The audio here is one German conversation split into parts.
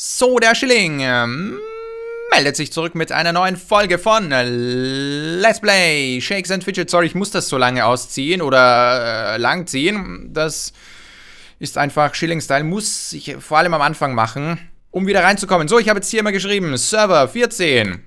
So, der Schilling ähm, meldet sich zurück mit einer neuen Folge von äh, Let's Play Shakes and Fidget. Sorry, ich muss das so lange ausziehen oder äh, langziehen. Das ist einfach Schilling-Style. Muss ich vor allem am Anfang machen, um wieder reinzukommen. So, ich habe jetzt hier mal geschrieben. Server 14.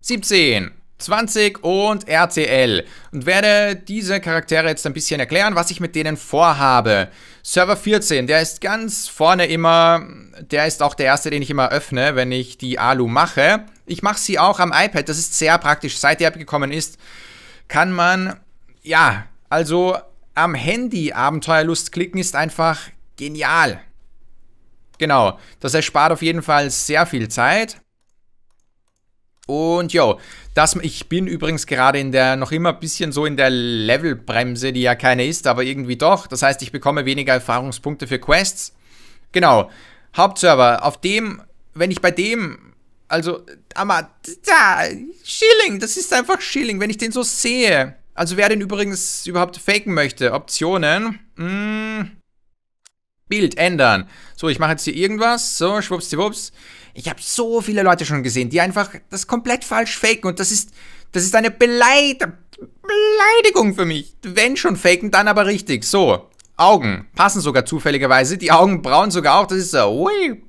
17. 20 und RTL und werde diese Charaktere jetzt ein bisschen erklären, was ich mit denen vorhabe. Server 14, der ist ganz vorne immer, der ist auch der erste, den ich immer öffne, wenn ich die Alu mache. Ich mache sie auch am iPad, das ist sehr praktisch. Seit die App gekommen ist, kann man, ja, also am Handy Abenteuerlust klicken ist einfach genial. Genau, das erspart auf jeden Fall sehr viel Zeit. Und jo, das, ich bin übrigens gerade in der, noch immer ein bisschen so in der Levelbremse, die ja keine ist, aber irgendwie doch. Das heißt, ich bekomme weniger Erfahrungspunkte für Quests. Genau. Hauptserver, auf dem, wenn ich bei dem, also, aber da, Schilling, das ist einfach Schilling, wenn ich den so sehe. Also, wer den übrigens überhaupt faken möchte, Optionen, mh, mm, Bild ändern. So, ich mache jetzt hier irgendwas, so, schwuppsdiwupps. Ich habe so viele Leute schon gesehen, die einfach das komplett falsch faken und das ist, das ist eine Beleid Beleidigung für mich. Wenn schon faken, dann aber richtig. So, Augen passen sogar zufälligerweise, die Augen Augenbrauen sogar auch, das ist so, ui.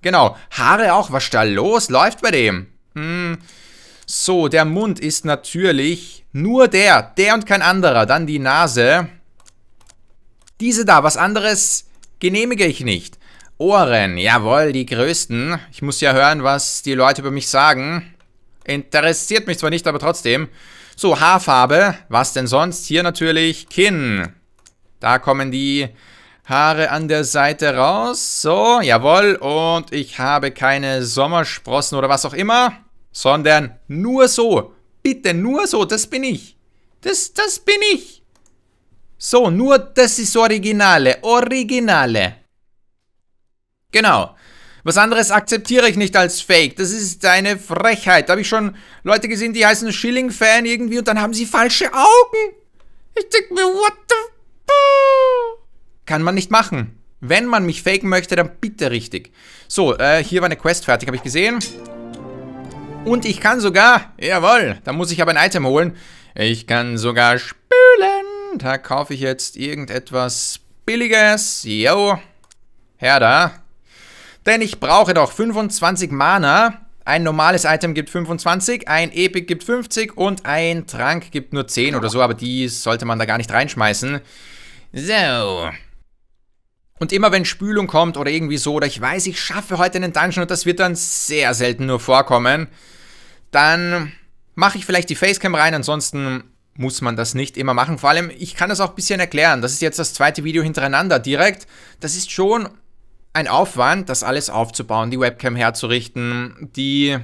Genau, Haare auch, was da los läuft bei dem? Hm. So, der Mund ist natürlich nur der, der und kein anderer. Dann die Nase. Diese da, was anderes genehmige ich nicht. Ohren, jawohl, die größten. Ich muss ja hören, was die Leute über mich sagen. Interessiert mich zwar nicht, aber trotzdem. So, Haarfarbe, was denn sonst? Hier natürlich Kinn. Da kommen die Haare an der Seite raus. So, jawohl. Und ich habe keine Sommersprossen oder was auch immer, sondern nur so. Bitte nur so, das bin ich. Das, das bin ich. So, nur das ist Originale. Originale. Genau. Was anderes akzeptiere ich nicht als Fake. Das ist eine Frechheit. Da habe ich schon Leute gesehen, die heißen Schilling-Fan irgendwie und dann haben sie falsche Augen. Ich denke mir, what the... Kann man nicht machen. Wenn man mich faken möchte, dann bitte richtig. So, äh, hier war eine Quest fertig, habe ich gesehen. Und ich kann sogar... Jawohl, da muss ich aber ein Item holen. Ich kann sogar spülen. Da kaufe ich jetzt irgendetwas Billiges. Yo. Her da. Denn ich brauche doch 25 Mana. Ein normales Item gibt 25, ein Epic gibt 50 und ein Trank gibt nur 10 oder so, aber die sollte man da gar nicht reinschmeißen. So. Und immer wenn Spülung kommt oder irgendwie so, oder ich weiß, ich schaffe heute einen Dungeon und das wird dann sehr selten nur vorkommen, dann mache ich vielleicht die Facecam rein, ansonsten muss man das nicht immer machen. Vor allem, ich kann das auch ein bisschen erklären. Das ist jetzt das zweite Video hintereinander direkt. Das ist schon ein Aufwand, das alles aufzubauen, die Webcam herzurichten, die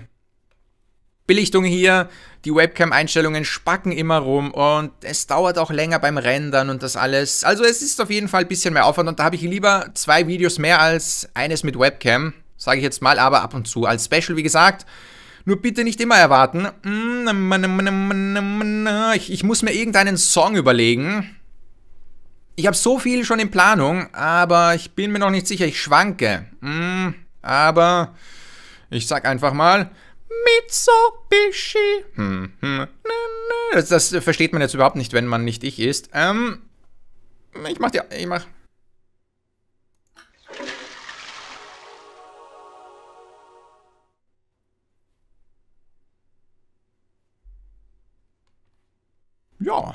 Belichtung hier, die Webcam-Einstellungen spacken immer rum und es dauert auch länger beim Rendern und das alles. Also es ist auf jeden Fall ein bisschen mehr Aufwand und da habe ich lieber zwei Videos mehr als eines mit Webcam, sage ich jetzt mal, aber ab und zu als Special, wie gesagt. Nur bitte nicht immer erwarten. Mm, ich, ich muss mir irgendeinen Song überlegen ich habe so viel schon in Planung, aber ich bin mir noch nicht sicher, ich schwanke. Mm, aber ich sag einfach mal Mitsubishi. Hm, hm, das, das, versteht man jetzt überhaupt nicht, wenn man nicht ich ist. Ähm, ich mach dir, ich mach. Ja.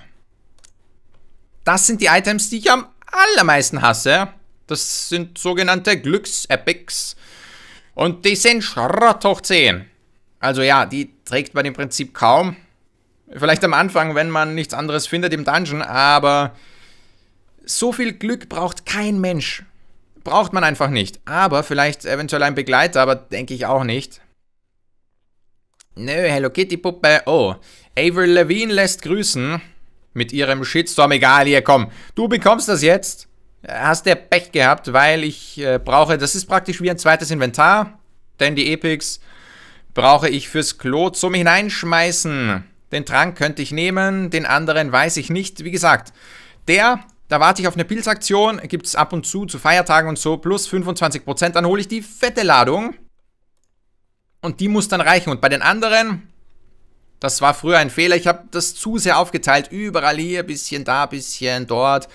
Das sind die Items, die ich am allermeisten hasse. Das sind sogenannte Glücks-Epics. Und die sind Schrott hoch 10. Also ja, die trägt man im Prinzip kaum. Vielleicht am Anfang, wenn man nichts anderes findet im Dungeon, aber so viel Glück braucht kein Mensch. Braucht man einfach nicht. Aber vielleicht eventuell ein Begleiter, aber denke ich auch nicht. Nö, Hello Kitty Puppe. Oh, Avril Levine lässt grüßen mit ihrem Shitstorm, egal, hier komm, du bekommst das jetzt. Hast der Pech gehabt, weil ich äh, brauche, das ist praktisch wie ein zweites Inventar, denn die Epics brauche ich fürs Klo zum Hineinschmeißen. Den Trank könnte ich nehmen, den anderen weiß ich nicht. Wie gesagt, der, da warte ich auf eine Pilzaktion, gibt es ab und zu zu Feiertagen und so, plus 25%, dann hole ich die fette Ladung. Und die muss dann reichen. Und bei den anderen, das war früher ein Fehler. Ich habe das zu sehr aufgeteilt. Überall hier, bisschen da, bisschen dort.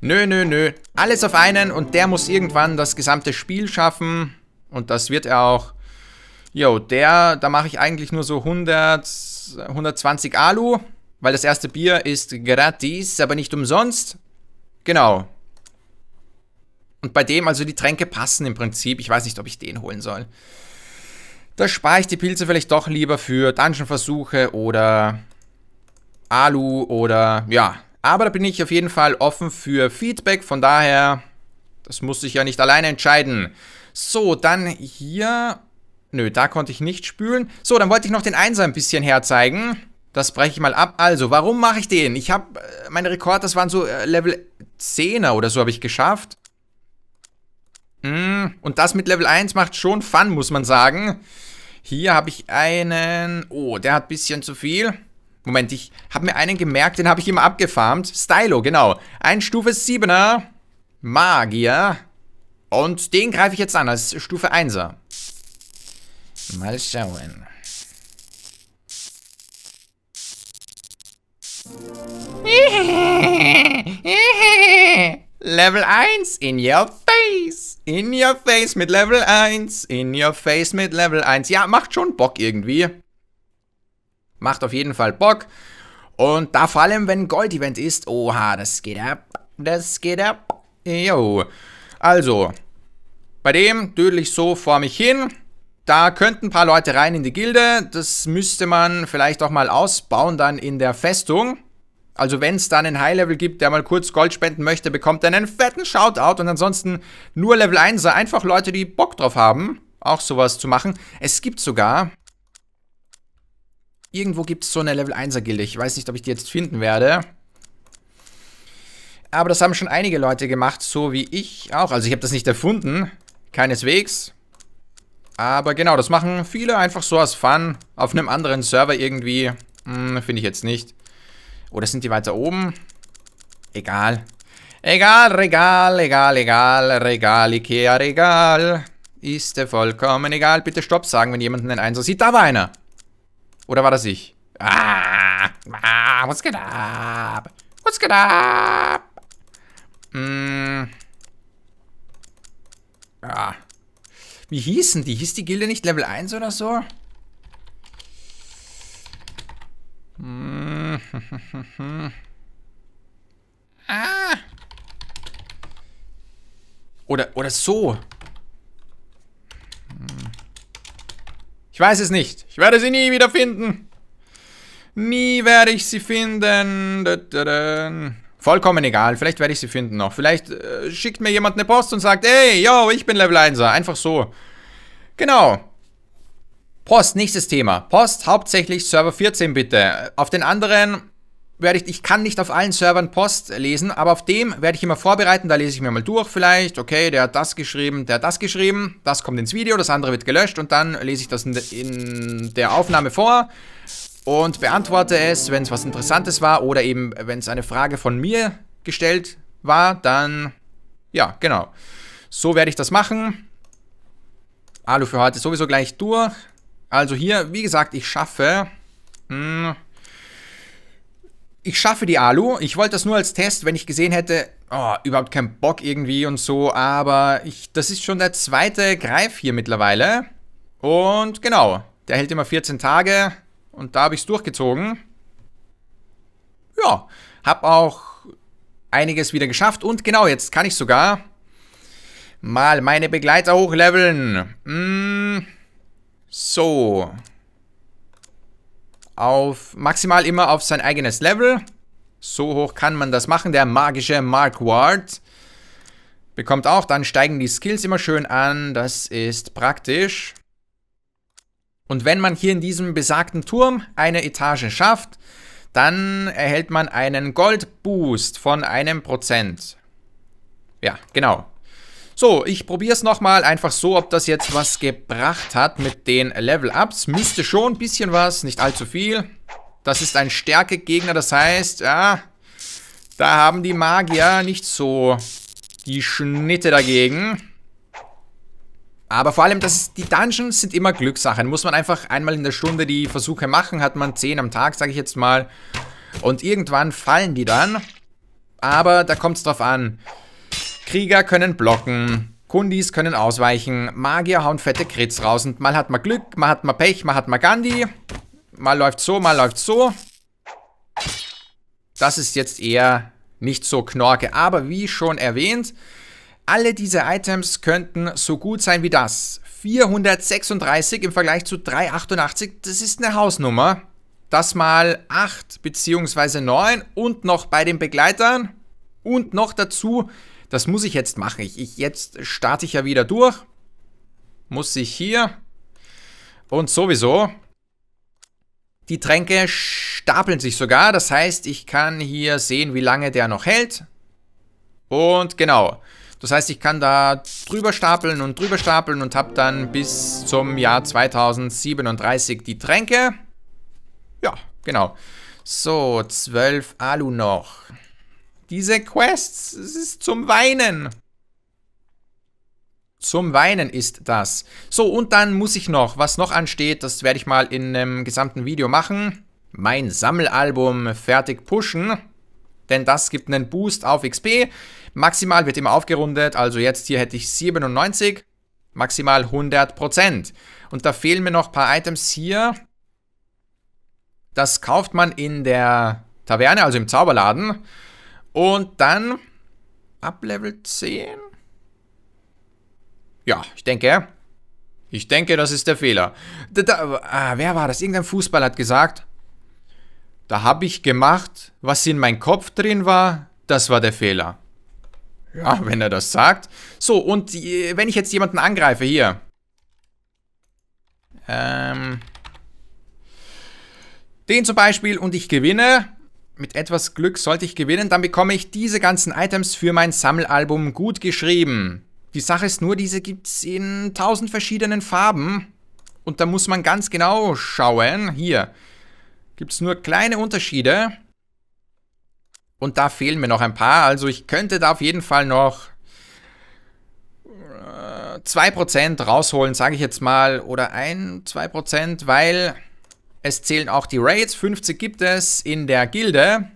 Nö, nö, nö. Alles auf einen und der muss irgendwann das gesamte Spiel schaffen. Und das wird er auch. Jo, der, da mache ich eigentlich nur so 100, 120 Alu, weil das erste Bier ist gratis, aber nicht umsonst. Genau. Und bei dem, also die Tränke passen im Prinzip. Ich weiß nicht, ob ich den holen soll. Da spare ich die Pilze vielleicht doch lieber für Dungeon-Versuche oder Alu oder ja. Aber da bin ich auf jeden Fall offen für Feedback, von daher, das muss ich ja nicht alleine entscheiden. So, dann hier, nö, da konnte ich nicht spülen. So, dann wollte ich noch den Einser ein bisschen herzeigen. Das breche ich mal ab. Also, warum mache ich den? Ich habe, äh, meine Rekord, das waren so äh, Level 10er oder so habe ich geschafft. Hm, und das mit Level 1 macht schon Fun, muss man sagen. Hier habe ich einen... Oh, der hat ein bisschen zu viel. Moment, ich habe mir einen gemerkt, den habe ich immer abgefarmt. Stylo, genau. Ein Stufe 7er. Magier. Und den greife ich jetzt an als Stufe 1er. Mal schauen. Level 1 in your face. In your face mit Level 1. In your face mit Level 1. Ja, macht schon Bock irgendwie. Macht auf jeden Fall Bock. Und da vor allem, wenn Gold-Event ist. Oha, das geht ab. Das geht ab. Yo. Also, bei dem dödel ich so vor mich hin. Da könnten ein paar Leute rein in die Gilde. Das müsste man vielleicht auch mal ausbauen dann in der Festung. Also wenn es da einen High-Level gibt, der mal kurz Gold spenden möchte, bekommt er einen fetten Shoutout. Und ansonsten nur Level 1er, einfach Leute, die Bock drauf haben, auch sowas zu machen. Es gibt sogar... Irgendwo gibt es so eine Level 1er-Gilde. Ich weiß nicht, ob ich die jetzt finden werde. Aber das haben schon einige Leute gemacht, so wie ich auch. Also ich habe das nicht erfunden, keineswegs. Aber genau, das machen viele einfach so aus Fun auf einem anderen Server irgendwie. Hm, Finde ich jetzt nicht. Oder sind die weiter oben? Egal. Egal, Regal, egal, egal, Regal, Ikea, Regal. Ist dir vollkommen egal. Bitte Stopp sagen, wenn jemand einen Einser sieht. Da war einer. Oder war das ich? Ah, ah was geht ab? Was geht ab? Hm. Ja. Ah. Wie hießen die? Hieß die Gilde nicht Level 1 oder so? ah! Oder, oder so. Ich weiß es nicht. Ich werde sie nie wieder finden. Nie werde ich sie finden. Vollkommen egal. Vielleicht werde ich sie finden noch. Vielleicht äh, schickt mir jemand eine Post und sagt, hey, yo, ich bin Level 1er. Einfach so. Genau. Post, nächstes Thema. Post hauptsächlich Server 14 bitte. Auf den anderen werde ich, ich kann nicht auf allen Servern Post lesen, aber auf dem werde ich immer vorbereiten, da lese ich mir mal durch vielleicht, okay, der hat das geschrieben, der hat das geschrieben, das kommt ins Video, das andere wird gelöscht und dann lese ich das in, in der Aufnahme vor und beantworte es, wenn es was Interessantes war oder eben, wenn es eine Frage von mir gestellt war, dann, ja, genau. So werde ich das machen. Alu für heute sowieso gleich durch. Also hier, wie gesagt, ich schaffe... Mh, hm, ich schaffe die Alu. Ich wollte das nur als Test, wenn ich gesehen hätte, oh, überhaupt keinen Bock irgendwie und so. Aber ich, das ist schon der zweite Greif hier mittlerweile. Und genau, der hält immer 14 Tage. Und da habe ich es durchgezogen. Ja, habe auch einiges wieder geschafft. Und genau, jetzt kann ich sogar mal meine Begleiter hochleveln. Mm, so, auf maximal immer auf sein eigenes Level. So hoch kann man das machen. Der magische Mark Ward bekommt auch. Dann steigen die Skills immer schön an. Das ist praktisch. Und wenn man hier in diesem besagten Turm eine Etage schafft, dann erhält man einen Gold-Boost von einem Prozent. Ja, genau. So, ich probiere es nochmal einfach so, ob das jetzt was gebracht hat mit den Level-Ups. Müsste schon ein bisschen was, nicht allzu viel. Das ist ein Stärke-Gegner, das heißt, ja, da haben die Magier nicht so die Schnitte dagegen. Aber vor allem, das, die Dungeons sind immer Glückssachen. Muss man einfach einmal in der Stunde die Versuche machen, hat man 10 am Tag, sage ich jetzt mal. Und irgendwann fallen die dann. Aber da kommt es drauf an. Krieger können blocken. Kundis können ausweichen. Magier hauen fette Krits raus. Und mal hat man Glück, mal hat man Pech, mal hat man Gandhi. Mal läuft so, mal läuft so. Das ist jetzt eher nicht so knorke. Aber wie schon erwähnt, alle diese Items könnten so gut sein wie das. 436 im Vergleich zu 388, das ist eine Hausnummer. Das mal 8 bzw. 9 und noch bei den Begleitern und noch dazu das muss ich jetzt machen. Ich, ich, jetzt starte ich ja wieder durch. Muss ich hier. Und sowieso. Die Tränke stapeln sich sogar. Das heißt, ich kann hier sehen, wie lange der noch hält. Und genau. Das heißt, ich kann da drüber stapeln und drüber stapeln und habe dann bis zum Jahr 2037 die Tränke. Ja, genau. So, 12 Alu noch. Diese Quests, es ist zum Weinen. Zum Weinen ist das. So, und dann muss ich noch, was noch ansteht, das werde ich mal in einem gesamten Video machen. Mein Sammelalbum fertig pushen. Denn das gibt einen Boost auf XP. Maximal wird immer aufgerundet, also jetzt hier hätte ich 97. Maximal 100%. Und da fehlen mir noch ein paar Items hier. Das kauft man in der Taverne, also im Zauberladen. Und dann ab Level 10? Ja, ich denke. Ich denke, das ist der Fehler. Da, da, ah, wer war das? Irgendein Fußball hat gesagt. Da habe ich gemacht, was in meinem Kopf drin war. Das war der Fehler. Ja, wenn er das sagt. So, und äh, wenn ich jetzt jemanden angreife, hier. Ähm. Den zum Beispiel und ich gewinne, mit etwas Glück sollte ich gewinnen, dann bekomme ich diese ganzen Items für mein Sammelalbum gut geschrieben. Die Sache ist nur, diese gibt es in tausend verschiedenen Farben. Und da muss man ganz genau schauen. Hier gibt es nur kleine Unterschiede. Und da fehlen mir noch ein paar. Also ich könnte da auf jeden Fall noch 2% äh, rausholen, sage ich jetzt mal. Oder 1 2%, weil es zählen auch die Raids, 50 gibt es in der Gilde.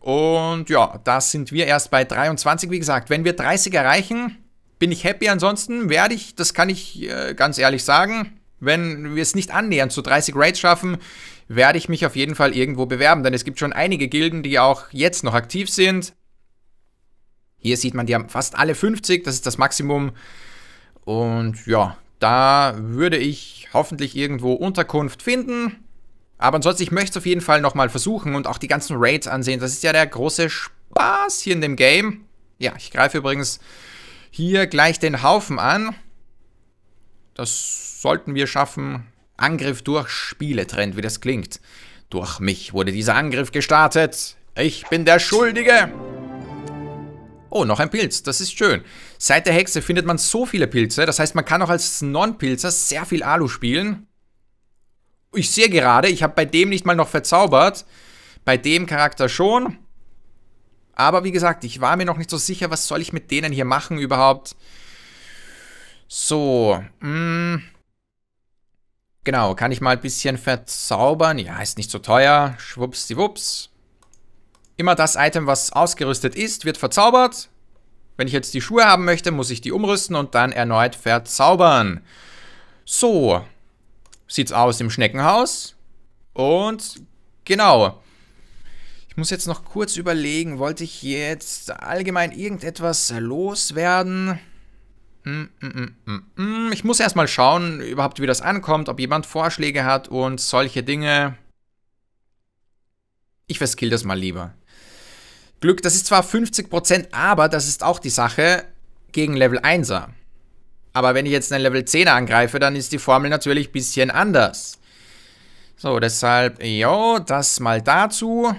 Und ja, da sind wir erst bei 23, wie gesagt. Wenn wir 30 erreichen, bin ich happy. Ansonsten werde ich, das kann ich äh, ganz ehrlich sagen, wenn wir es nicht annähernd zu 30 Raids schaffen, werde ich mich auf jeden Fall irgendwo bewerben. Denn es gibt schon einige Gilden, die auch jetzt noch aktiv sind. Hier sieht man, die haben fast alle 50, das ist das Maximum. Und ja, da würde ich hoffentlich irgendwo Unterkunft finden. Aber ansonsten, ich möchte es auf jeden Fall nochmal versuchen und auch die ganzen Raids ansehen. Das ist ja der große Spaß hier in dem Game. Ja, ich greife übrigens hier gleich den Haufen an. Das sollten wir schaffen. Angriff durch Spieletrend, wie das klingt. Durch mich wurde dieser Angriff gestartet. Ich bin der Schuldige. Oh, noch ein Pilz. Das ist schön. Seit der Hexe findet man so viele Pilze. Das heißt, man kann auch als Non-Pilzer sehr viel Alu spielen. Ich sehe gerade, ich habe bei dem nicht mal noch verzaubert. Bei dem Charakter schon. Aber wie gesagt, ich war mir noch nicht so sicher, was soll ich mit denen hier machen überhaupt. So. Mh. Mm. Genau, kann ich mal ein bisschen verzaubern. Ja, ist nicht so teuer. Schwuppsdiwupps. Immer das Item, was ausgerüstet ist, wird verzaubert. Wenn ich jetzt die Schuhe haben möchte, muss ich die umrüsten und dann erneut verzaubern. So, sieht's aus im Schneckenhaus. Und genau. Ich muss jetzt noch kurz überlegen, wollte ich jetzt allgemein irgendetwas loswerden? Hm, hm, hm, ich muss erstmal schauen, überhaupt wie das ankommt, ob jemand Vorschläge hat und solche Dinge. Ich verskill das mal lieber. Glück, das ist zwar 50%, aber das ist auch die Sache gegen Level 1er. Aber wenn ich jetzt einen Level 10 angreife, dann ist die Formel natürlich ein bisschen anders. So, deshalb, jo, das mal dazu.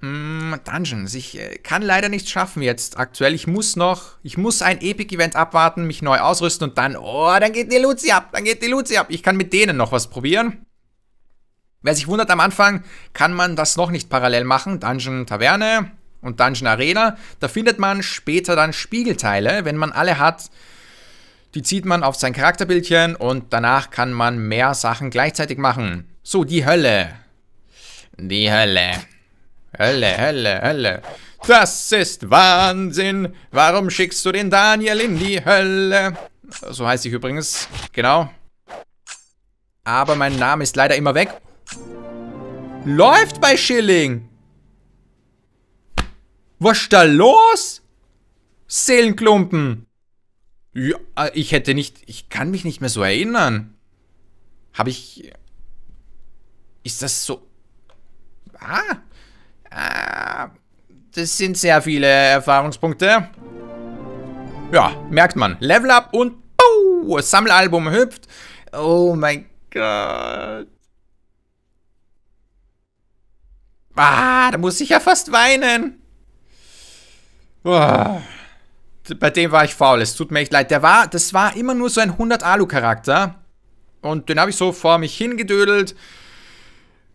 Hm, Dungeons. Ich äh, kann leider nichts schaffen jetzt aktuell. Ich muss noch, ich muss ein Epic-Event abwarten, mich neu ausrüsten und dann, oh, dann geht die Luzi ab, dann geht die Luzi ab. Ich kann mit denen noch was probieren. Wer sich wundert, am Anfang kann man das noch nicht parallel machen. Dungeon Taverne und Dungeon Arena. Da findet man später dann Spiegelteile, wenn man alle hat, die zieht man auf sein Charakterbildchen und danach kann man mehr Sachen gleichzeitig machen. So, die Hölle. Die Hölle. Hölle, Hölle, Hölle. Das ist Wahnsinn. Warum schickst du den Daniel in die Hölle? So heißt ich übrigens. Genau. Aber mein Name ist leider immer weg. Läuft bei Schilling. Was ist da los? Seelenklumpen. Ja, äh, ich hätte nicht. Ich kann mich nicht mehr so erinnern. Habe ich. Ist das so. Ah. Ah. Das sind sehr viele Erfahrungspunkte. Ja, merkt man. Level up und. Puh! Sammelalbum hüpft. Oh mein Gott. Ah, da muss ich ja fast weinen. Ah bei dem war ich faul. Es tut mir echt leid. Der war, das war immer nur so ein 100 Alu Charakter und den habe ich so vor mich hingedödelt.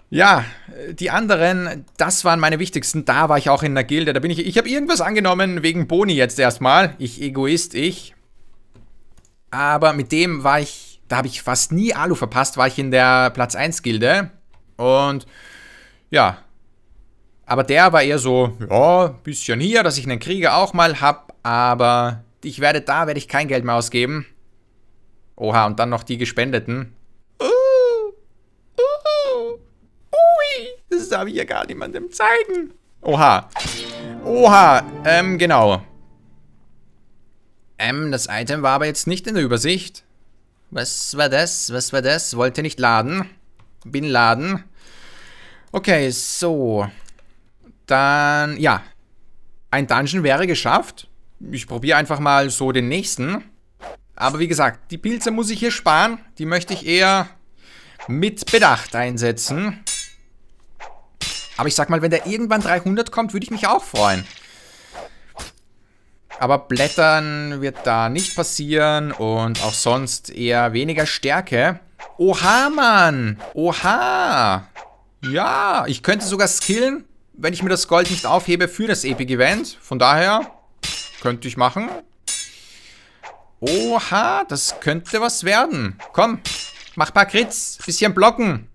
Ja, die anderen, das waren meine wichtigsten. Da war ich auch in der Gilde. Da bin ich. Ich habe irgendwas angenommen wegen Boni jetzt erstmal. Ich Egoist, ich. Aber mit dem war ich. Da habe ich fast nie Alu verpasst, war ich in der Platz 1 Gilde. Und ja. Aber der war eher so, ja, bisschen hier, dass ich einen Krieger auch mal hab. Aber ich werde da, werde ich kein Geld mehr ausgeben. Oha, und dann noch die Gespendeten. Uh, uh, ui, das darf ich ja gar niemandem zeigen. Oha. Oha, ähm, genau. Ähm, das Item war aber jetzt nicht in der Übersicht. Was war das? Was war das? Wollte nicht laden. Bin laden. Okay, so. Dann, ja. Ein Dungeon wäre geschafft ich probiere einfach mal so den nächsten. Aber wie gesagt, die Pilze muss ich hier sparen. Die möchte ich eher mit Bedacht einsetzen. Aber ich sag mal, wenn der irgendwann 300 kommt, würde ich mich auch freuen. Aber Blättern wird da nicht passieren und auch sonst eher weniger Stärke. Oha, Mann! Oha! Ja, ich könnte sogar skillen, wenn ich mir das Gold nicht aufhebe für das Epic Event. Von daher, könnte ich machen. Oha, das könnte was werden. Komm, mach paar Crits. Bisschen blocken.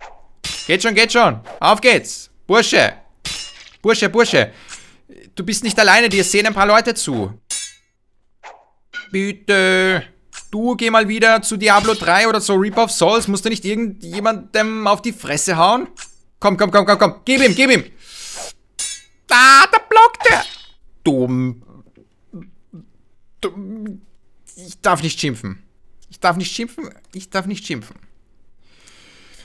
Geht schon, geht schon. Auf geht's. Bursche. Bursche, Bursche. Du bist nicht alleine, dir sehen ein paar Leute zu. Bitte. Du geh mal wieder zu Diablo 3 oder zu Reap of Souls. Musst du nicht irgendjemandem auf die Fresse hauen? Komm, komm, komm, komm, komm. Gib ihm, gib ihm. Ah, da blockt er. Dumm ich darf nicht schimpfen. Ich darf nicht schimpfen. Ich darf nicht schimpfen.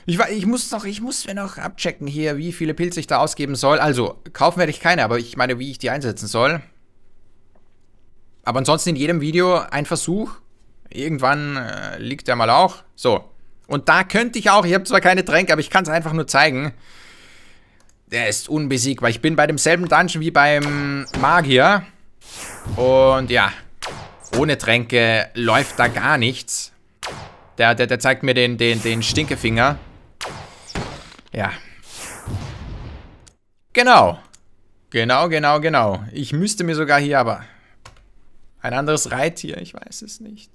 Ich, ich muss noch, ich muss mir noch abchecken hier, wie viele Pilze ich da ausgeben soll. Also, kaufen werde ich keine, aber ich meine, wie ich die einsetzen soll. Aber ansonsten in jedem Video ein Versuch. Irgendwann äh, liegt der mal auch. So. Und da könnte ich auch, ich habe zwar keine Tränke, aber ich kann es einfach nur zeigen. Der ist unbesiegbar. Ich bin bei demselben Dungeon wie beim Magier. Und ja, ohne Tränke läuft da gar nichts. Der, der, der zeigt mir den, den, den Stinkefinger. Ja. Genau. Genau, genau, genau. Ich müsste mir sogar hier aber... Ein anderes Reittier, ich weiß es nicht.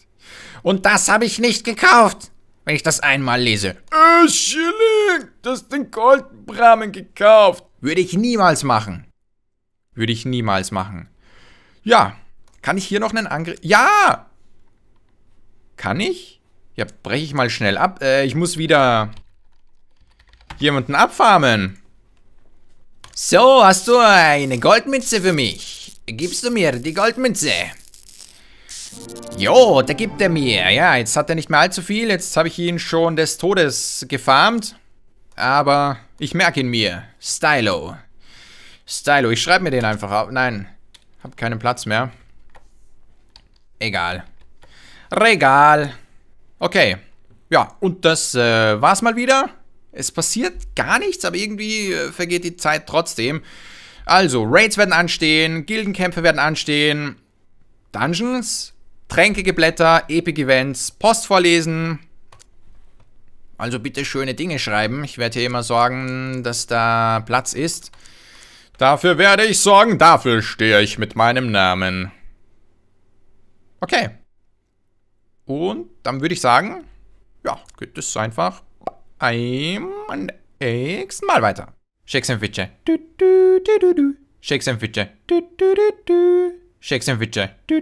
Und das habe ich nicht gekauft, wenn ich das einmal lese. Äh, Schilling, du hast den Goldbrahmen gekauft. Würde ich niemals machen. Würde ich niemals machen. Ja, kann ich hier noch einen Angriff? Ja! Kann ich? Ja, breche ich mal schnell ab. Äh, ich muss wieder jemanden abfarmen. So, hast du eine Goldmütze für mich? Gibst du mir die Goldmütze? Jo, da gibt er mir. Ja, jetzt hat er nicht mehr allzu viel. Jetzt habe ich ihn schon des Todes gefarmt. Aber ich merke ihn mir. Stylo. Stylo. Ich schreibe mir den einfach auf. Nein, hab keinen Platz mehr. Egal. Regal. Okay. Ja, und das äh, war's mal wieder. Es passiert gar nichts, aber irgendwie äh, vergeht die Zeit trotzdem. Also, Raids werden anstehen, Gildenkämpfe werden anstehen, Dungeons, tränkige Blätter, Epic Events, Post vorlesen. Also bitte schöne Dinge schreiben. Ich werde hier immer sorgen, dass da Platz ist. Dafür werde ich sorgen, dafür stehe ich mit meinem Namen. Okay. Und dann würde ich sagen, ja, geht es einfach beim nächsten Mal weiter. Shakes and Du, Shakes and du, Shakes and Sandwiche.